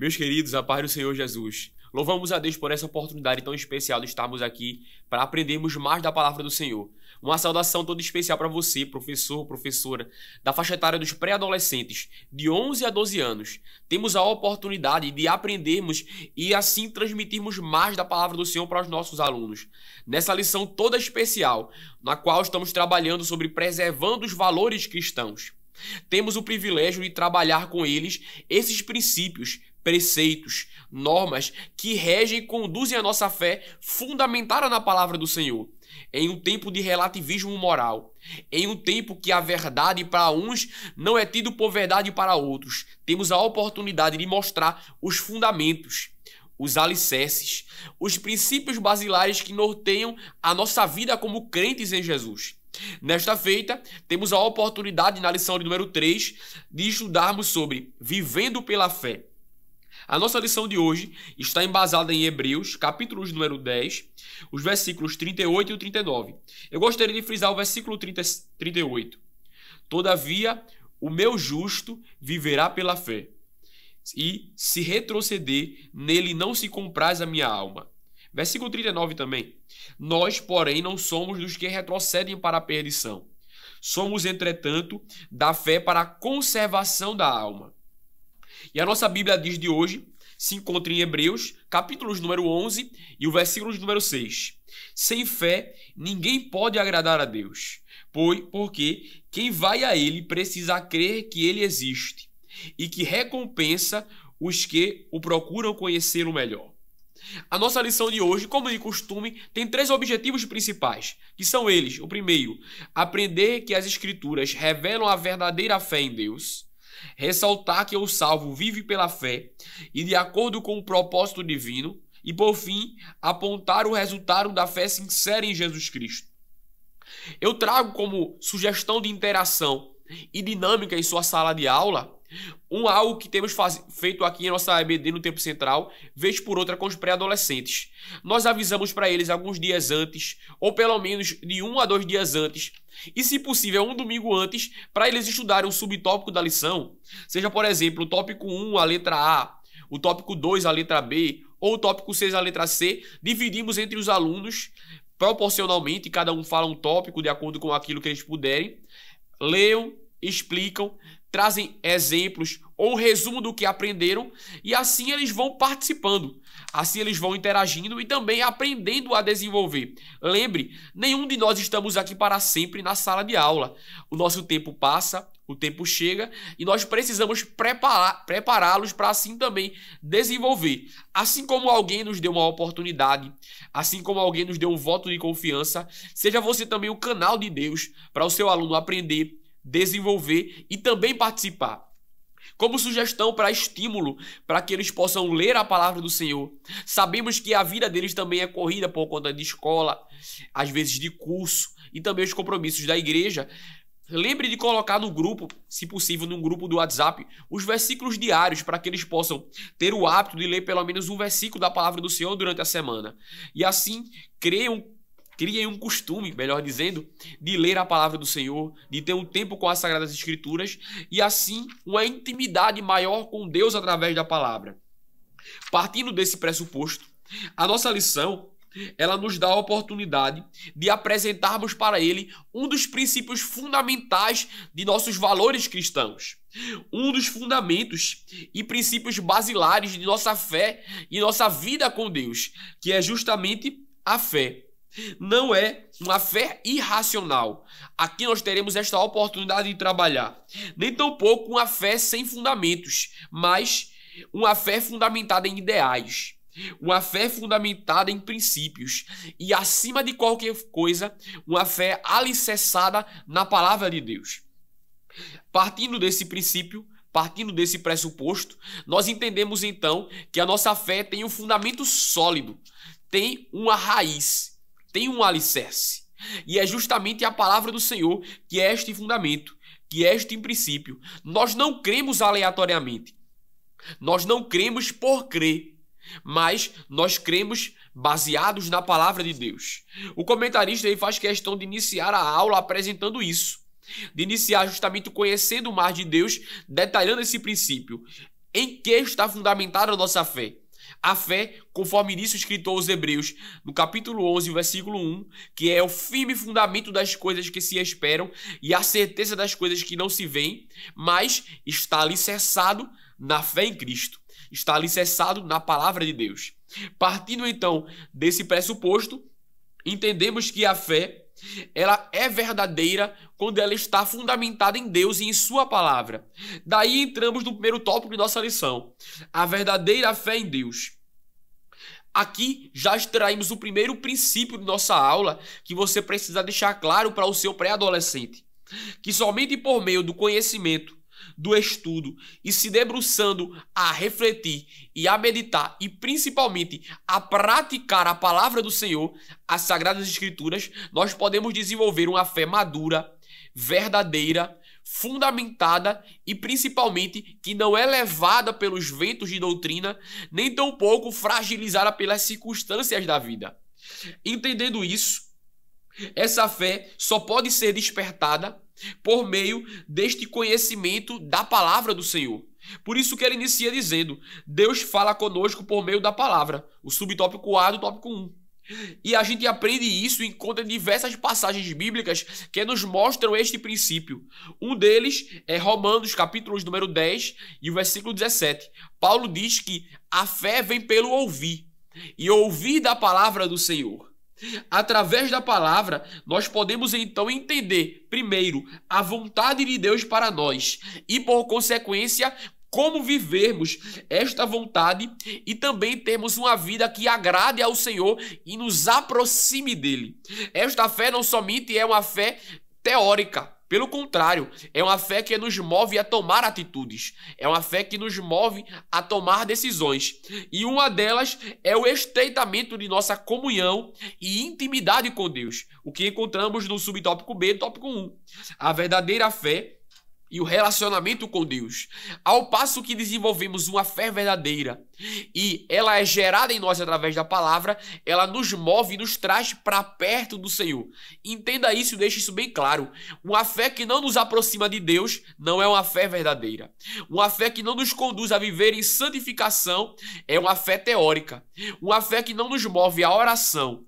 Meus queridos, a paz do Senhor Jesus. Louvamos a Deus por essa oportunidade tão especial de estarmos aqui para aprendermos mais da palavra do Senhor. Uma saudação toda especial para você, professor, professora, da faixa etária dos pré-adolescentes, de 11 a 12 anos. Temos a oportunidade de aprendermos e assim transmitirmos mais da palavra do Senhor para os nossos alunos. Nessa lição toda especial, na qual estamos trabalhando sobre preservando os valores cristãos. Temos o privilégio de trabalhar com eles esses princípios preceitos, normas que regem e conduzem a nossa fé fundamentada na palavra do Senhor. Em um tempo de relativismo moral, em um tempo que a verdade para uns não é tido por verdade para outros, temos a oportunidade de mostrar os fundamentos, os alicerces, os princípios basilares que norteiam a nossa vida como crentes em Jesus. Nesta feita, temos a oportunidade, na lição de número 3, de estudarmos sobre vivendo pela fé a nossa lição de hoje está embasada em Hebreus, capítulo número 10, os versículos 38 e 39. Eu gostaria de frisar o versículo 30, 38. Todavia, o meu justo viverá pela fé, e se retroceder, nele não se compraz a minha alma. Versículo 39 também. Nós, porém, não somos dos que retrocedem para a perdição. Somos, entretanto, da fé para a conservação da alma. E a nossa Bíblia diz de hoje se encontra em Hebreus, capítulo número 11 e o versículo número 6. Sem fé, ninguém pode agradar a Deus, pois porque quem vai a ele precisa crer que ele existe e que recompensa os que o procuram conhecê-lo melhor. A nossa lição de hoje, como de costume, tem três objetivos principais, que são eles: o primeiro, aprender que as escrituras revelam a verdadeira fé em Deus. Ressaltar que o salvo vive pela fé e de acordo com o propósito divino. E por fim, apontar o resultado da fé sincera em Jesus Cristo. Eu trago como sugestão de interação e dinâmica em sua sala de aula um algo que temos faz... feito aqui em nossa ABD no tempo central, vez por outra com os pré-adolescentes. Nós avisamos para eles alguns dias antes, ou pelo menos de um a dois dias antes, e se possível um domingo antes, para eles estudarem o subtópico da lição, seja por exemplo o tópico 1, a letra A, o tópico 2, a letra B, ou o tópico 6, a letra C, dividimos entre os alunos proporcionalmente, cada um fala um tópico de acordo com aquilo que eles puderem. Leiam, explicam, trazem exemplos ou resumo do que aprenderam e assim eles vão participando, assim eles vão interagindo e também aprendendo a desenvolver. Lembre, nenhum de nós estamos aqui para sempre na sala de aula. O nosso tempo passa, o tempo chega e nós precisamos prepará-los para assim também desenvolver. Assim como alguém nos deu uma oportunidade, assim como alguém nos deu um voto de confiança, seja você também o canal de Deus para o seu aluno aprender, desenvolver e também participar. Como sugestão para estímulo para que eles possam ler a palavra do Senhor. Sabemos que a vida deles também é corrida por conta de escola, às vezes de curso e também os compromissos da igreja. Lembre de colocar no grupo, se possível, num grupo do WhatsApp, os versículos diários para que eles possam ter o hábito de ler pelo menos um versículo da palavra do Senhor durante a semana. E assim creiam criem um costume, melhor dizendo, de ler a palavra do Senhor, de ter um tempo com as Sagradas Escrituras e assim uma intimidade maior com Deus através da palavra. Partindo desse pressuposto, a nossa lição ela nos dá a oportunidade de apresentarmos para ele um dos princípios fundamentais de nossos valores cristãos, um dos fundamentos e princípios basilares de nossa fé e nossa vida com Deus, que é justamente a fé não é uma fé irracional. Aqui nós teremos esta oportunidade de trabalhar. Nem tampouco uma fé sem fundamentos, mas uma fé fundamentada em ideais. Uma fé fundamentada em princípios e, acima de qualquer coisa, uma fé alicerçada na palavra de Deus. Partindo desse princípio, partindo desse pressuposto, nós entendemos então que a nossa fé tem um fundamento sólido, tem uma raiz tem um alicerce. E é justamente a palavra do Senhor que é este fundamento, que é este princípio. Nós não cremos aleatoriamente. Nós não cremos por crer, mas nós cremos baseados na palavra de Deus. O comentarista aí faz questão de iniciar a aula apresentando isso, de iniciar justamente conhecendo mais de Deus, detalhando esse princípio. Em que está fundamentada a nossa fé? A fé, conforme nisso escrito aos Hebreus, no capítulo 11, versículo 1, que é o firme fundamento das coisas que se esperam e a certeza das coisas que não se veem, mas está alicerçado na fé em Cristo, está alicerçado na palavra de Deus. Partindo então desse pressuposto, entendemos que a fé ela é verdadeira quando ela está fundamentada em Deus e em Sua palavra. Daí entramos no primeiro tópico de nossa lição: a verdadeira fé em Deus. Aqui já extraímos o primeiro princípio de nossa aula que você precisa deixar claro para o seu pré-adolescente: que somente por meio do conhecimento do estudo e se debruçando a refletir e a meditar e principalmente a praticar a palavra do Senhor, as sagradas escrituras, nós podemos desenvolver uma fé madura, verdadeira, fundamentada e principalmente que não é levada pelos ventos de doutrina, nem tampouco fragilizada pelas circunstâncias da vida. Entendendo isso, essa fé só pode ser despertada por meio deste conhecimento da palavra do Senhor. Por isso que ele inicia dizendo: Deus fala conosco por meio da palavra, o subtópico A do tópico 1. E a gente aprende isso e encontra diversas passagens bíblicas que nos mostram este princípio. Um deles é Romanos, capítulo número 10 e o versículo 17. Paulo diz que a fé vem pelo ouvir, e ouvir da palavra do Senhor. Através da palavra, nós podemos então entender, primeiro, a vontade de Deus para nós e, por consequência, como vivermos esta vontade e também termos uma vida que agrade ao Senhor e nos aproxime dele. Esta fé não somente é uma fé teórica, pelo contrário, é uma fé que nos move a tomar atitudes, é uma fé que nos move a tomar decisões. E uma delas é o estreitamento de nossa comunhão e intimidade com Deus, o que encontramos no subtópico B, tópico 1. A verdadeira fé e o relacionamento com Deus. Ao passo que desenvolvemos uma fé verdadeira e ela é gerada em nós através da palavra, ela nos move e nos traz para perto do Senhor. Entenda isso e deixe isso bem claro. Uma fé que não nos aproxima de Deus não é uma fé verdadeira. Uma fé que não nos conduz a viver em santificação é uma fé teórica. Uma fé que não nos move à oração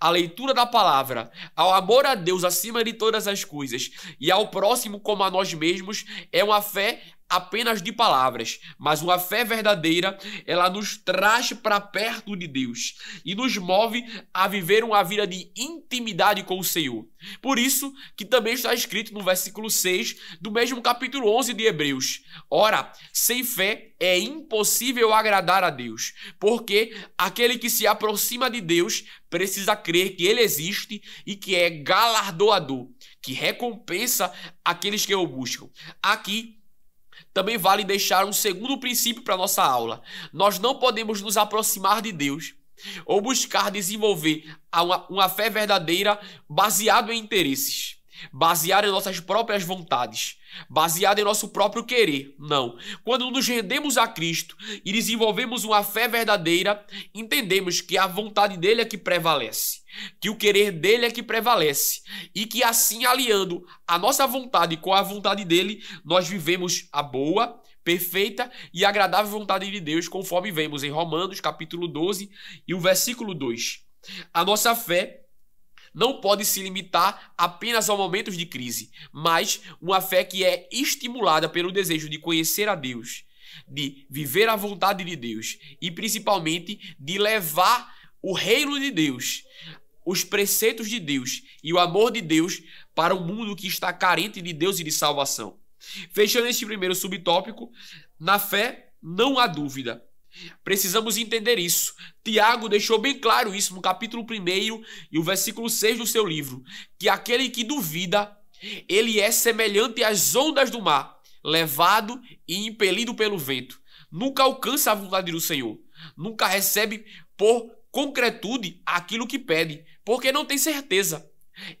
à leitura da palavra, ao amor a Deus acima de todas as coisas e ao próximo como a nós mesmos, é uma fé apenas de palavras, mas uma fé verdadeira, ela nos traz para perto de Deus e nos move a viver uma vida de intimidade com o Senhor. Por isso que também está escrito no versículo 6 do mesmo capítulo 11 de Hebreus: Ora, sem fé é impossível agradar a Deus, porque aquele que se aproxima de Deus precisa crer que ele existe e que é galardoador, que recompensa aqueles que o buscam. Aqui também vale deixar um segundo princípio para nossa aula. Nós não podemos nos aproximar de Deus ou buscar desenvolver uma, uma fé verdadeira baseado em interesses, baseado em nossas próprias vontades, baseado em nosso próprio querer. Não. Quando nos rendemos a Cristo e desenvolvemos uma fé verdadeira, entendemos que a vontade dele é que prevalece que o querer dele é que prevalece e que assim aliando a nossa vontade com a vontade dele, nós vivemos a boa, perfeita e agradável vontade de Deus, conforme vemos em Romanos capítulo 12 e o versículo 2. A nossa fé não pode se limitar apenas a momentos de crise, mas uma fé que é estimulada pelo desejo de conhecer a Deus, de viver a vontade de Deus e principalmente de levar o reino de Deus os preceitos de Deus e o amor de Deus para o mundo que está carente de Deus e de salvação. Fechando este primeiro subtópico, na fé não há dúvida. Precisamos entender isso. Tiago deixou bem claro isso no capítulo 1 e o versículo 6 do seu livro: que aquele que duvida, ele é semelhante às ondas do mar, levado e impelido pelo vento. Nunca alcança a vontade do Senhor, nunca recebe por concretude aquilo que pede, porque não tem certeza.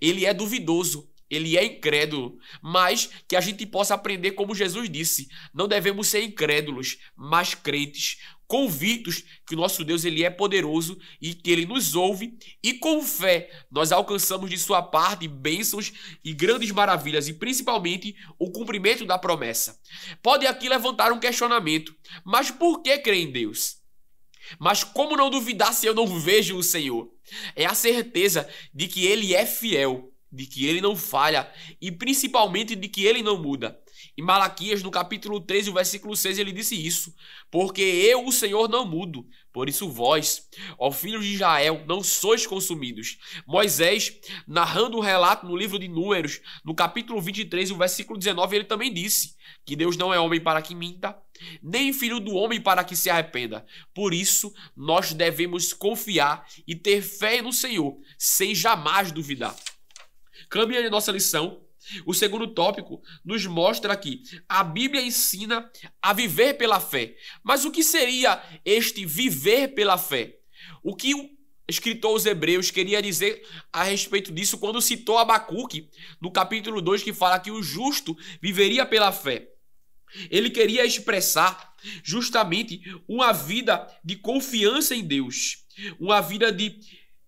Ele é duvidoso, ele é incrédulo, mas que a gente possa aprender como Jesus disse: não devemos ser incrédulos, mas crentes, convictos que o nosso Deus ele é poderoso e que ele nos ouve e com fé nós alcançamos de sua parte bênçãos e grandes maravilhas e principalmente o cumprimento da promessa. Pode aqui levantar um questionamento, mas por que crer em Deus? Mas como não duvidar se eu não vejo o Senhor? É a certeza de que Ele é fiel, de que Ele não falha e principalmente de que Ele não muda. Em Malaquias, no capítulo 3, o versículo 6, ele disse isso: Porque eu, o Senhor, não mudo. Por isso, vós, ó filhos de Israel, não sois consumidos. Moisés, narrando o relato no livro de Números, no capítulo 23, o versículo 19, ele também disse: Que Deus não é homem para que minta, nem filho do homem para que se arrependa. Por isso, nós devemos confiar e ter fé no Senhor, sem jamais duvidar. Caminhando em nossa lição, o segundo tópico nos mostra que a Bíblia ensina a viver pela fé. Mas o que seria este viver pela fé? O que o escritor aos Hebreus queria dizer a respeito disso quando citou Abacuque no capítulo 2 que fala que o justo viveria pela fé. Ele queria expressar justamente uma vida de confiança em Deus, uma vida de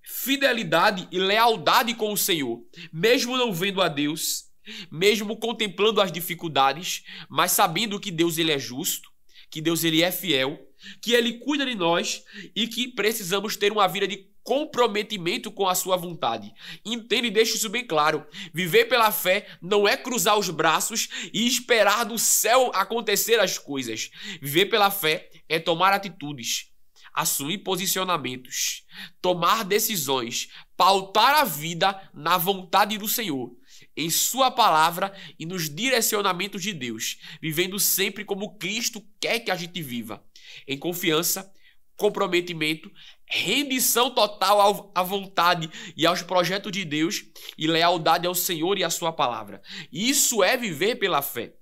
fidelidade e lealdade com o Senhor, mesmo não vendo a Deus, mesmo contemplando as dificuldades, mas sabendo que Deus ele é justo, que Deus ele é fiel, que ele cuida de nós e que precisamos ter uma vida de comprometimento com a sua vontade. Entende e deixa isso bem claro. Viver pela fé não é cruzar os braços e esperar do céu acontecer as coisas. Viver pela fé é tomar atitudes, assumir posicionamentos, tomar decisões, pautar a vida na vontade do Senhor. Em Sua palavra e nos direcionamentos de Deus, vivendo sempre como Cristo quer que a gente viva, em confiança, comprometimento rendição total à vontade e aos projetos de Deus e lealdade ao Senhor e à sua palavra. Isso é viver pela fé.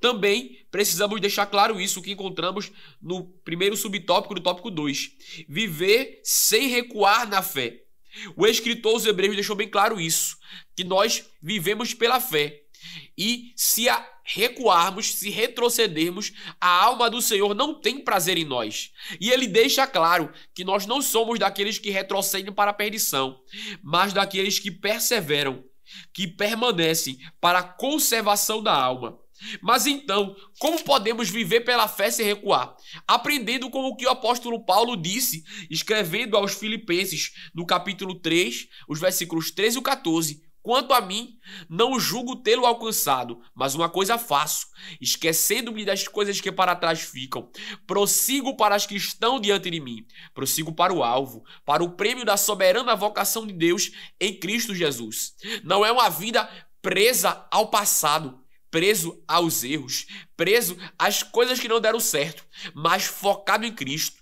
Também precisamos deixar claro isso que encontramos no primeiro subtópico do tópico 2. Viver sem recuar na fé. O escritor aos Hebreus deixou bem claro isso, que nós vivemos pela fé. E se a recuarmos, se retrocedermos, a alma do Senhor não tem prazer em nós. E ele deixa claro que nós não somos daqueles que retrocedem para a perdição, mas daqueles que perseveram, que permanecem para a conservação da alma. Mas então, como podemos viver pela fé sem recuar? Aprendendo com o que o apóstolo Paulo disse, escrevendo aos Filipenses, no capítulo 3, os versículos 13 e 14, Quanto a mim, não julgo tê-lo alcançado, mas uma coisa faço, esquecendo-me das coisas que para trás ficam, prossigo para as que estão diante de mim, prossigo para o alvo, para o prêmio da soberana vocação de Deus em Cristo Jesus. Não é uma vida presa ao passado, preso aos erros, preso às coisas que não deram certo, mas focado em Cristo,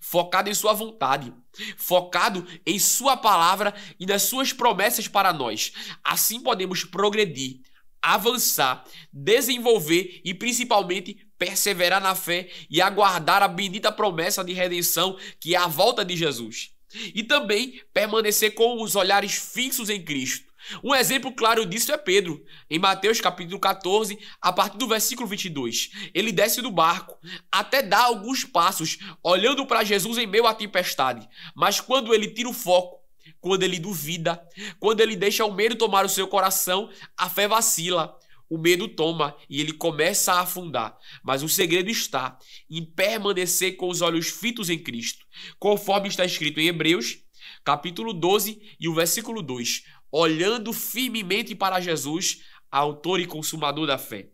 focado em Sua vontade, focado em Sua palavra e nas Suas promessas para nós. Assim podemos progredir, avançar, desenvolver e principalmente perseverar na fé e aguardar a bendita promessa de redenção que é a volta de Jesus. E também permanecer com os olhares fixos em Cristo um exemplo claro disso é Pedro, em Mateus capítulo 14, a partir do versículo 22. Ele desce do barco, até dá alguns passos, olhando para Jesus em meio à tempestade. Mas quando ele tira o foco, quando ele duvida, quando ele deixa o medo tomar o seu coração, a fé vacila. O medo toma e ele começa a afundar, mas o segredo está em permanecer com os olhos fitos em Cristo, conforme está escrito em Hebreus, capítulo 12 e o versículo 2 olhando firmemente para Jesus, autor e consumador da fé.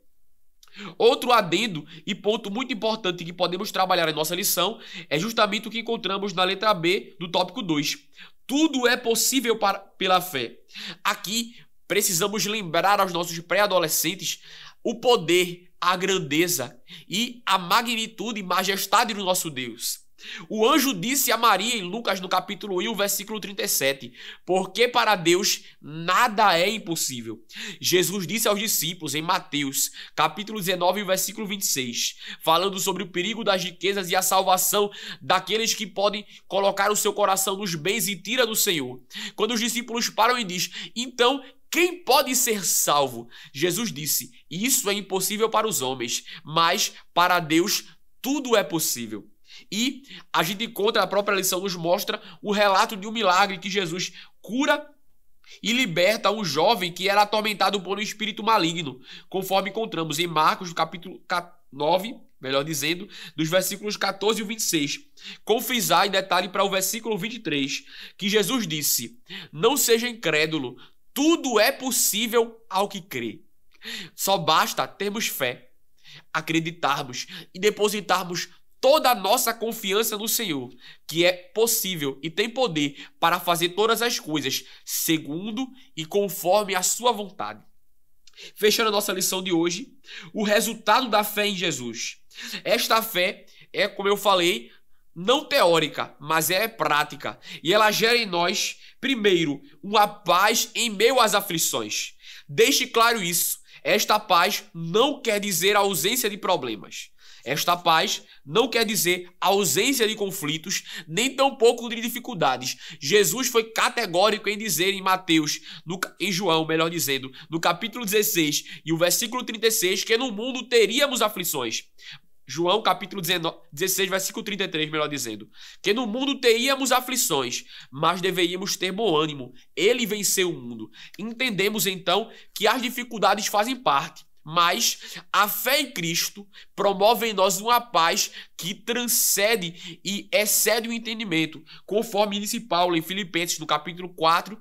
Outro adendo e ponto muito importante que podemos trabalhar em nossa lição é justamente o que encontramos na letra B do tópico 2. Tudo é possível para, pela fé. Aqui precisamos lembrar aos nossos pré-adolescentes o poder, a grandeza e a magnitude e majestade do nosso Deus. O anjo disse a Maria em Lucas no capítulo 1, versículo 37, porque para Deus nada é impossível. Jesus disse aos discípulos em Mateus, capítulo 19, versículo 26, falando sobre o perigo das riquezas e a salvação daqueles que podem colocar o seu coração nos bens e tira do Senhor. Quando os discípulos param e diz: "Então, quem pode ser salvo?" Jesus disse: "Isso é impossível para os homens, mas para Deus tudo é possível. E a gente encontra, a própria lição nos mostra o relato de um milagre que Jesus cura e liberta um jovem que era atormentado por um espírito maligno, conforme encontramos em Marcos, capítulo 9, melhor dizendo, dos versículos 14 e 26. Confisar em detalhe para o versículo 23, que Jesus disse: Não seja incrédulo, tudo é possível ao que crê. Só basta termos fé, acreditarmos e depositarmos toda a nossa confiança no Senhor, que é possível e tem poder para fazer todas as coisas segundo e conforme a sua vontade. Fechando a nossa lição de hoje, o resultado da fé em Jesus. Esta fé é, como eu falei, não teórica, mas é prática, e ela gera em nós, primeiro, uma paz em meio às aflições. Deixe claro isso. Esta paz não quer dizer ausência de problemas. Esta paz não quer dizer ausência de conflitos, nem tampouco de dificuldades. Jesus foi categórico em dizer em Mateus, no, em João, melhor dizendo, no capítulo 16 e o versículo 36, que no mundo teríamos aflições. João capítulo 19, 16, versículo 33, melhor dizendo, que no mundo teríamos aflições, mas deveríamos ter bom ânimo. Ele venceu o mundo. Entendemos então que as dificuldades fazem parte, mas a fé em Cristo promove em nós uma paz que transcende e excede o entendimento, conforme disse Paulo em Filipenses, no capítulo 4,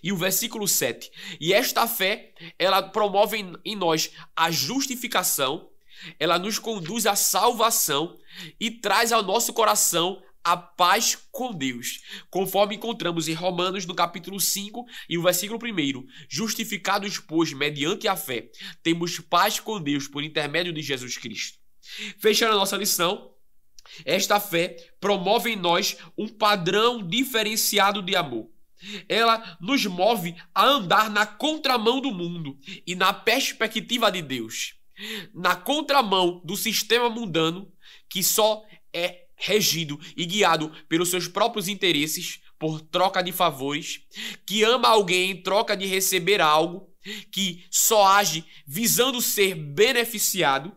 e o versículo 7. E esta fé, ela promove em nós a justificação ela nos conduz à salvação e traz ao nosso coração a paz com Deus, conforme encontramos em Romanos no capítulo 5 e o versículo 1. Justificados, pois, mediante a fé, temos paz com Deus por intermédio de Jesus Cristo. Fechando a nossa lição, esta fé promove em nós um padrão diferenciado de amor. Ela nos move a andar na contramão do mundo e na perspectiva de Deus na contramão do sistema mundano que só é regido e guiado pelos seus próprios interesses por troca de favores, que ama alguém em troca de receber algo, que só age visando ser beneficiado.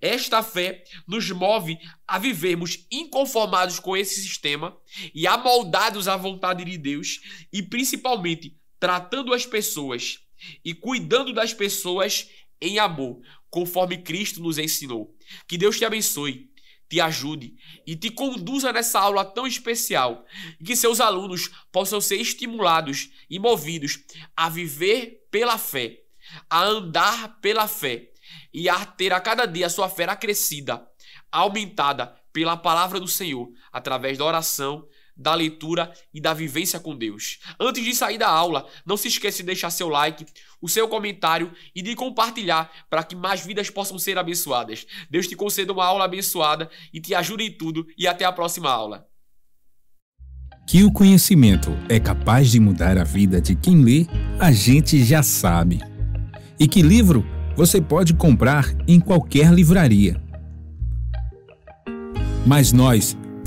Esta fé nos move a vivermos inconformados com esse sistema e amoldados à vontade de Deus e principalmente tratando as pessoas e cuidando das pessoas em amor, conforme Cristo nos ensinou. Que Deus te abençoe, te ajude e te conduza nessa aula tão especial e que seus alunos possam ser estimulados e movidos a viver pela fé, a andar pela fé e a ter a cada dia a sua fé acrescida, aumentada pela palavra do Senhor, através da oração da leitura e da vivência com Deus. Antes de sair da aula, não se esqueça de deixar seu like, o seu comentário e de compartilhar para que mais vidas possam ser abençoadas. Deus te conceda uma aula abençoada e te ajude em tudo e até a próxima aula. Que o conhecimento é capaz de mudar a vida de quem lê, a gente já sabe. E que livro você pode comprar em qualquer livraria. Mas nós